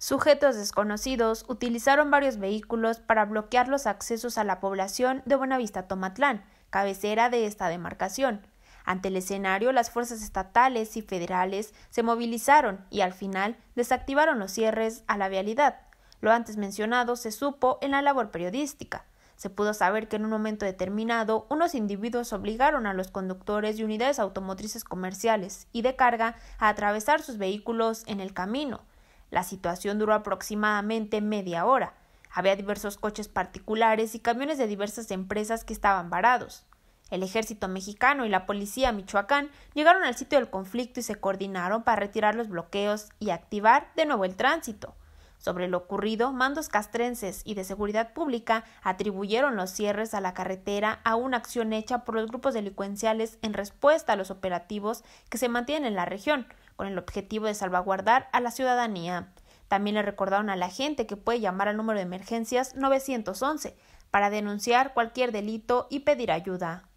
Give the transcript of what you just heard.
Sujetos desconocidos utilizaron varios vehículos para bloquear los accesos a la población de Buenavista Tomatlán, cabecera de esta demarcación. Ante el escenario, las fuerzas estatales y federales se movilizaron y al final desactivaron los cierres a la vialidad. Lo antes mencionado se supo en la labor periodística. Se pudo saber que en un momento determinado unos individuos obligaron a los conductores de unidades automotrices comerciales y de carga a atravesar sus vehículos en el camino, la situación duró aproximadamente media hora. Había diversos coches particulares y camiones de diversas empresas que estaban varados. El ejército mexicano y la policía michoacán llegaron al sitio del conflicto y se coordinaron para retirar los bloqueos y activar de nuevo el tránsito. Sobre lo ocurrido, mandos castrenses y de seguridad pública atribuyeron los cierres a la carretera a una acción hecha por los grupos delincuenciales en respuesta a los operativos que se mantienen en la región, con el objetivo de salvaguardar a la ciudadanía. También le recordaron a la gente que puede llamar al número de emergencias 911 para denunciar cualquier delito y pedir ayuda.